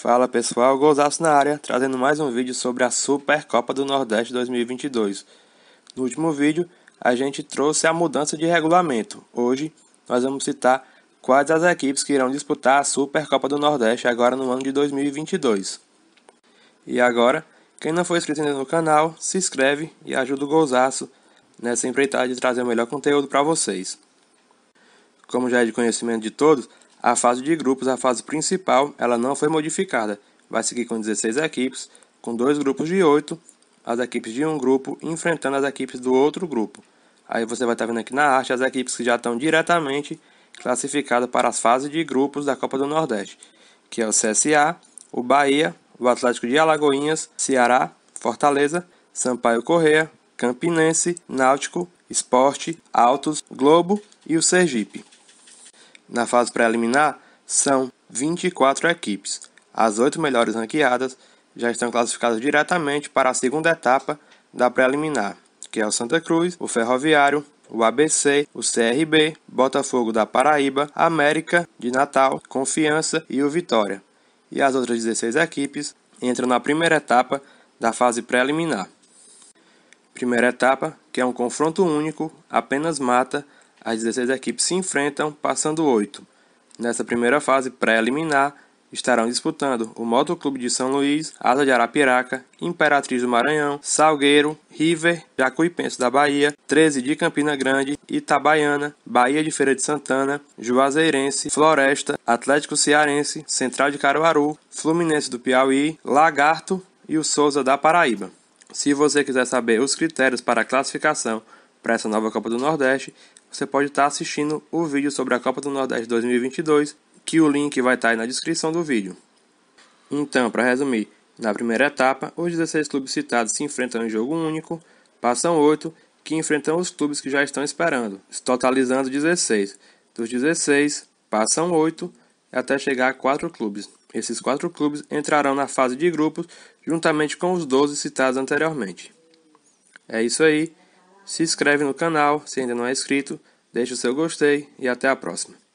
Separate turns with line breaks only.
Fala pessoal, Gozaço na área, trazendo mais um vídeo sobre a Supercopa do Nordeste 2022. No último vídeo, a gente trouxe a mudança de regulamento. Hoje, nós vamos citar quais as equipes que irão disputar a Supercopa do Nordeste agora no ano de 2022. E agora, quem não foi inscrito ainda no canal, se inscreve e ajuda o Gozaço nessa empreitada de trazer o melhor conteúdo para vocês. Como já é de conhecimento de todos, a fase de grupos, a fase principal, ela não foi modificada. Vai seguir com 16 equipes, com dois grupos de 8, as equipes de um grupo enfrentando as equipes do outro grupo. Aí você vai estar tá vendo aqui na arte as equipes que já estão diretamente classificadas para as fases de grupos da Copa do Nordeste, que é o CSA, o Bahia, o Atlético de Alagoinhas, Ceará, Fortaleza, Sampaio Correia, Campinense, Náutico, Esporte, Altos, Globo e o Sergipe. Na fase preliminar, são 24 equipes. As oito melhores ranqueadas já estão classificadas diretamente para a segunda etapa da preliminar, que é o Santa Cruz, o Ferroviário, o ABC, o CRB, Botafogo da Paraíba, América de Natal, Confiança e o Vitória. E as outras 16 equipes entram na primeira etapa da fase preliminar. Primeira etapa, que é um confronto único, apenas mata as 16 equipes se enfrentam, passando oito. Nessa primeira fase pré-eliminar, estarão disputando o Motoclube de São Luís, Asa de Arapiraca, Imperatriz do Maranhão, Salgueiro, River, Jacuipense da Bahia, 13 de Campina Grande, Itabaiana, Bahia de Feira de Santana, Juazeirense, Floresta, Atlético Cearense, Central de Caruaru, Fluminense do Piauí, Lagarto e o Souza da Paraíba. Se você quiser saber os critérios para a classificação para essa nova Copa do Nordeste, você pode estar tá assistindo o vídeo sobre a Copa do Nordeste 2022, que o link vai estar tá aí na descrição do vídeo. Então, para resumir, na primeira etapa, os 16 clubes citados se enfrentam em jogo único, passam 8 que enfrentam os clubes que já estão esperando, totalizando 16. Dos 16, passam 8 até chegar a 4 clubes. Esses 4 clubes entrarão na fase de grupos juntamente com os 12 citados anteriormente. É isso aí se inscreve no canal se ainda não é inscrito, deixa o seu gostei e até a próxima.